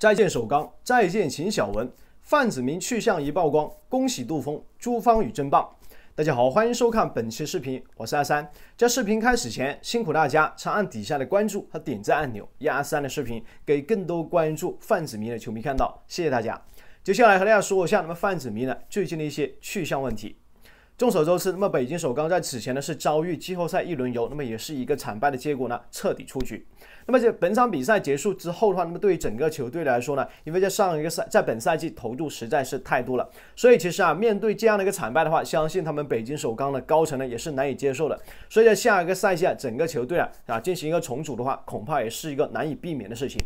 再见，首钢；再见，秦晓雯。范子铭去向已曝光，恭喜杜峰，朱芳雨真棒！大家好，欢迎收看本期视频，我是阿三。在视频开始前，辛苦大家长按底下的关注和点赞按钮，让阿三的视频给更多关注范子铭的球迷看到，谢谢大家。接下来和大家说一下，那么范子铭呢最近的一些去向问题。众所周知，那么北京首钢在此前呢是遭遇季后赛一轮游，那么也是一个惨败的结果呢，彻底出局。那么在本场比赛结束之后的话，那么对于整个球队来说呢，因为在上一个赛在本赛季投入实在是太多了，所以其实啊，面对这样的一个惨败的话，相信他们北京首钢的高层呢也是难以接受的。所以在下一个赛季啊，整个球队啊啊进行一个重组的话，恐怕也是一个难以避免的事情。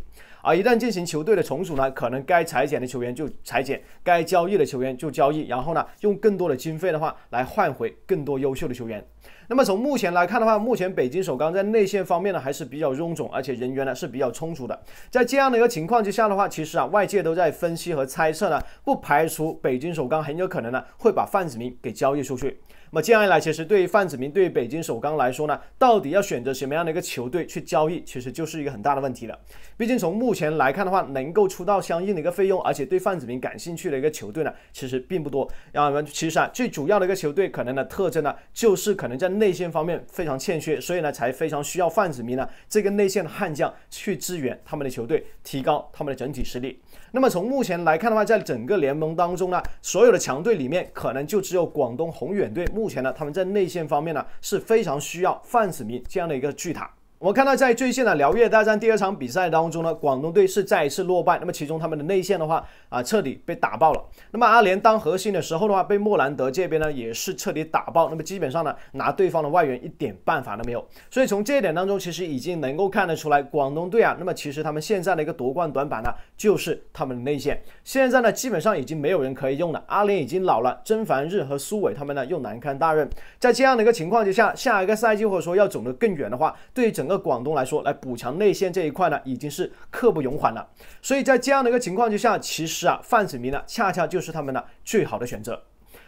而一旦进行球队的重组呢，可能该裁减的球员就裁减，该交易的球员就交易，然后呢，用更多的经费的话来换回更多优秀的球员。那么从目前来看的话，目前北京首钢在内线方面呢还是比较臃肿，而且人员呢是比较充足的。在这样的一个情况之下的话，其实啊外界都在分析和猜测呢，不排除北京首钢很有可能呢会把范子铭给交易出去。那么接下来，其实对于范子铭，对于北京首钢来说呢，到底要选择什么样的一个球队去交易，其实就是一个很大的问题了。毕竟从目前来看的话，能够出到相应的一个费用，而且对范子铭感兴趣的一个球队呢，其实并不多。然后其实啊，最主要的一个球队可能的特征呢，就是可能。在内线方面非常欠缺，所以呢，才非常需要范子铭呢这个内线的悍将去支援他们的球队，提高他们的整体实力。那么从目前来看的话，在整个联盟当中呢，所有的强队里面，可能就只有广东宏远队目前呢，他们在内线方面呢是非常需要范子铭这样的一个巨塔。我们看到，在最近的辽粤大战第二场比赛当中呢，广东队是再一次落败。那么其中他们的内线的话啊，彻底被打爆了。那么阿联当核心的时候的话，被莫兰德这边呢也是彻底打爆。那么基本上呢，拿对方的外援一点办法都没有。所以从这一点当中，其实已经能够看得出来，广东队啊，那么其实他们现在的一个夺冠短板呢，就是他们的内线。现在呢，基本上已经没有人可以用了。阿联已经老了，曾凡日和苏伟他们呢又难堪大任。在这样的一个情况之下，下一个赛季或者说要走得更远的话，对于整整个广东来说，来补强内线这一块呢，已经是刻不容缓了。所以在这样的一个情况之下，其实啊，范子铭呢，恰恰就是他们的最好的选择。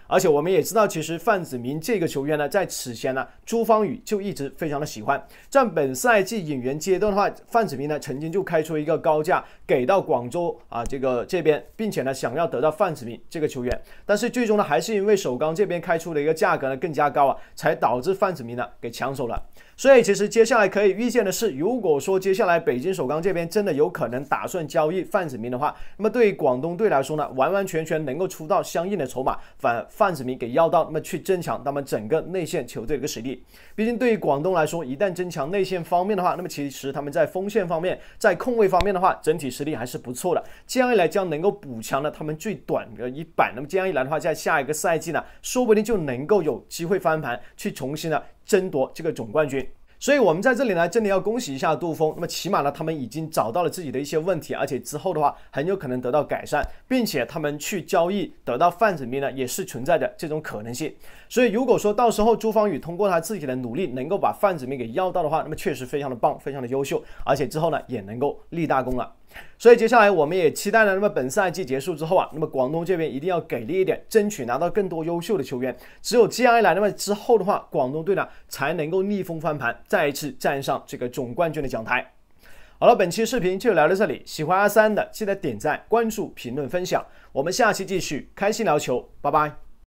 而且我们也知道，其实范子铭这个球员呢，在此前呢，朱芳雨就一直非常的喜欢。在本赛季引援阶段的话，范子铭呢曾经就开出一个高价给到广州啊这个这边，并且呢想要得到范子铭这个球员，但是最终呢还是因为首钢这边开出的一个价格呢更加高啊，才导致范子铭呢给抢走了。所以其实接下来可以预见的是，如果说接下来北京首钢这边真的有可能打算交易范子铭的话，那么对于广东队来说呢，完完全全能够出到相应的筹码反。范子铭给要到，那么去增强他们整个内线球队的一个实力。毕竟对于广东来说，一旦增强内线方面的话，那么其实他们在锋线方面、在控卫方面的话，整体实力还是不错的。这样一来，将能够补强了他们最短的一板。那么这样一来的话，在下一个赛季呢，说不定就能够有机会翻盘，去重新的争夺这个总冠军。所以，我们在这里呢，真的要恭喜一下杜峰。那么，起码呢，他们已经找到了自己的一些问题，而且之后的话，很有可能得到改善，并且他们去交易得到范子面呢，也是存在着这种可能性。所以，如果说到时候朱芳雨通过他自己的努力，能够把范子面给要到的话，那么确实非常的棒，非常的优秀，而且之后呢，也能够立大功了。所以接下来我们也期待了。那么本赛季结束之后啊，那么广东这边一定要给力一点，争取拿到更多优秀的球员。只有这样一来，那么之后的话，广东队呢才能够逆风翻盘，再一次站上这个总冠军的讲台。好了，本期视频就聊到这里。喜欢阿三的记得点赞、关注、评论、分享。我们下期继续开心聊球，拜拜。